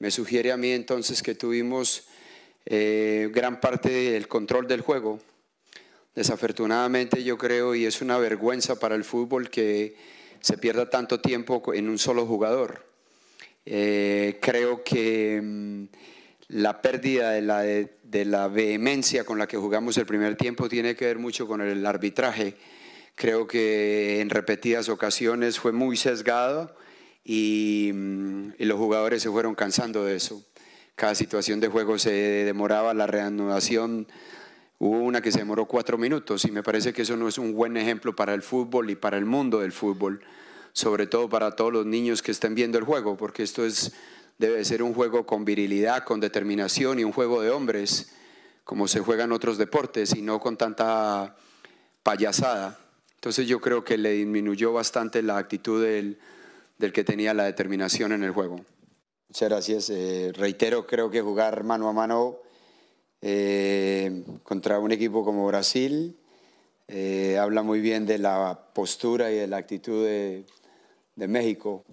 Me sugiere a mí entonces que tuvimos eh, gran parte del control del juego. Desafortunadamente yo creo, y es una vergüenza para el fútbol que se pierda tanto tiempo en un solo jugador. Eh, creo que mm, la pérdida de la, vehemencia con la que jugamos el primer tiempo tiene que ver mucho con el arbitraje. Creo que en repetidas ocasiones fue muy sesgado Mm, y, los jugadores se fueron cansando de eso. Cada situación de juego se demoraba, la reanudación Hubo una que se demoró cuatro minutos y me parece que eso no es un buen ejemplo para el fútbol y para el mundo del fútbol, sobre todo para todos los niños que estén viendo el juego, porque esto es, debe ser un juego con virilidad, con determinación y un juego de hombres, como se juegan otros deportes y no con tanta payasada. Entonces yo creo que le disminuyó bastante la actitud del, del que tenía la determinación en el juego. Muchas gracias. Eh, reitero, creo que jugar mano a mano eh, contra un equipo como Brasil eh, habla muy bien de la postura y de la actitud de México.